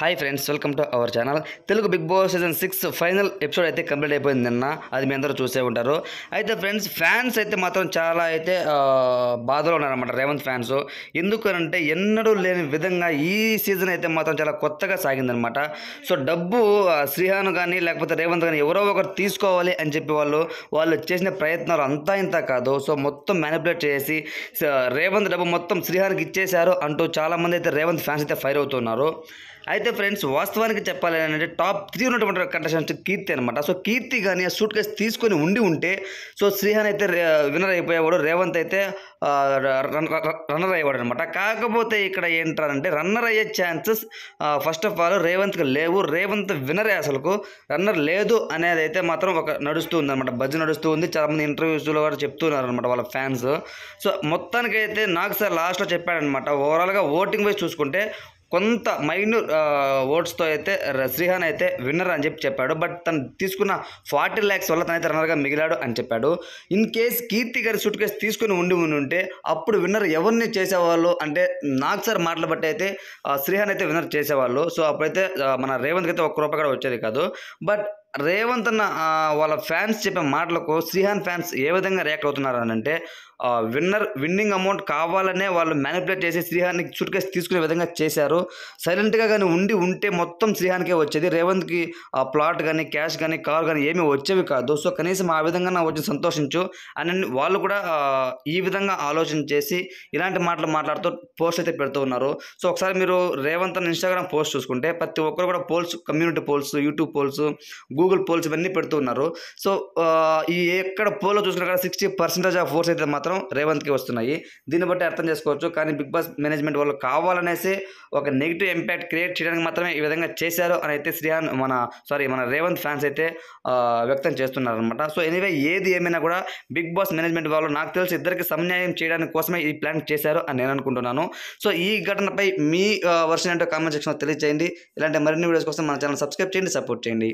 hi friends welcome to our channel Telugu big boss season six final episode అయితే complete అయిపోయింది నిన్న అది మీ అందరూ చూసే ఉంటారు అయితే ఫ్రెండ్స్ ఫ్యాన్స్ అయితే మాత్రం చాలా అయితే బాధలో ఉన్నారనమాట రేవంత్ ఫ్యాన్స్ ఎందుకనంటే ఎన్నడూ లేని విధంగా ఈ సీజన్ అయితే మాత్రం చాలా కొత్తగా సాగిందనమాట సో డబ్బు శ్రీహాను కానీ లేకపోతే రేవంత్ కానీ ఎవరో ఒకరు తీసుకోవాలి అని చెప్పి వాళ్ళు వాళ్ళు చేసిన ప్రయత్నాలు అంతా ఇంత కాదు సో మొత్తం మేనిపులేట్ చేసి రేవంత్ డబ్బు మొత్తం శ్రీహాన్కి ఇచ్చేశారు అంటూ చాలామంది అయితే రేవంత్ ఫ్యాన్స్ అయితే ఫైర్ అవుతున్నారు అయితే ఫ్రెండ్స్ వాస్తవానికి చెప్పాలి అంటే టాప్ త్రీ ఉన్నటువంటి కంటెస్టెంట్ కీర్తి అనమాట సో కీర్తి కానీ ఆ సూట్ కేసు తీసుకొని ఉండి ఉంటే సో శ్రీహాన్ అయితే విన్నర్ అయిపోయేవాడు రేవంత్ అయితే రన్నర్ అయ్యేవాడు అనమాట కాకపోతే ఇక్కడ ఏంటంటే రన్నర్ అయ్యే ఛాన్సెస్ ఫస్ట్ ఆఫ్ ఆల్ రేవంత్కి లేవు రేవంత్ వినరే అసలుకు రన్నర్ లేదు అనేది అయితే మాత్రం ఒక నడుస్తూ అనమాట బజ్ నడుస్తూ ఉంది చాలామంది ఇంటర్వ్యూస్లో కూడా చెప్తున్నారు అనమాట వాళ్ళ ఫ్యాన్స్ సో మొత్తానికైతే నాకు సార్ లాస్ట్లో చెప్పాడనమాట ఓవరాల్గా ఓటింగ్ వైజ్ చూసుకుంటే కొంత మైనూర్ ఓట్స్తో అయితే శ్రీహాన్ అయితే విన్నర్ అని చెప్పి చెప్పాడు బట్ తను తీసుకున్న ఫార్టీ ల్యాక్స్ వల్ల తనైతే రన్నర్గా మిగిలాడు అని చెప్పాడు ఇన్ కేస్ కీర్తి గారి సూట్ కేసు తీసుకుని ఉండి ఉంటే అప్పుడు విన్నర్ ఎవరిని చేసేవాళ్ళు అంటే నాకు సార్ మాటలు బట్టి అయితే శ్రీహాన్ అయితే విన్నర్ చేసేవాళ్ళు సో అప్పుడైతే మన రేవంత్కి అయితే ఒక్క రూపాయి కూడా వచ్చేది కాదు బట్ రేవంత్ అన్న వాళ్ళ ఫ్యాన్స్ చెప్పే మాటలకు శ్రీహాన్ ఫ్యాన్స్ ఏ విధంగా రియాక్ట్ అవుతున్నారు అని అంటే విన్నర్ విన్నింగ్ అమౌంట్ కావాలనే వాళ్ళు మ్యానిపులేట్ చేసి శ్రీహాన్ని చుట్కేసి తీసుకునే విధంగా చేశారు సైలెంట్గా కానీ ఉండి ఉంటే మొత్తం శ్రీహాన్కే వచ్చేది రేవంత్కి ఆ ప్లాట్ కానీ క్యాష్ కానీ కార్ కానీ ఏమీ వచ్చేవి కాదు సో కనీసం ఆ విధంగా నా వచ్చి సంతోషించు అని వాళ్ళు కూడా ఈ విధంగా ఆలోచన చేసి ఇలాంటి మాటలు మాట్లాడుతూ పోస్ట్ అయితే పెడుతూ ఉన్నారు సో ఒకసారి మీరు రేవంత్ అన్న ఇన్స్టాగ్రామ్ పోస్ట్ చూసుకుంటే ప్రతి ఒక్కరు కూడా polls community polls YouTube polls Google Google polls ఇవన్నీ పెడుతున్నారు సో ఈ ఎక్కడ పోల్లో చూసినా కూడా సిక్స్టీ పర్సెంటేజ్ ఆఫ్ ఫోర్స్ అయితే మాత్రం రేవంత్కి వస్తున్నాయి దీన్ని బట్టి అర్థం చేసుకోవచ్చు కానీ బిగ్ బాస్ మేనేజ్మెంట్ వాళ్ళు కావాలనేసి ఒక నెగిటివ్ ఇంపాక్ట్ క్రియేట్ చేయడానికి మాత్రమే ఈ విధంగా చేశారు అని అయితే శ్రీహాన్ మన సారీ మన రేవంత్ ఫ్యాన్స్ అయితే వ్యక్తం చేస్తున్నారు అనమాట సో ఎనివే ఏది ఏమైనా కూడా బిగ్ బాస్ మేనేజ్మెంట్ వాళ్ళు నాకు తెలిసి ఇద్దరికి సమన్యాయం చేయడానికి కోసమే ఈ ప్లాన్ చేశారు అని నేను అనుకుంటున్నాను సో ఈ ఘటనపై మీ వర్షన్ ఏంటో కామెంట్ సెక్షన్లో తెలియజేయండి ఇలాంటి మరిన్ని వీడియోస్ కోసం మన ఛానల్ సబ్స్క్రైబ్ చేయండి సపోర్ట్ చేయండి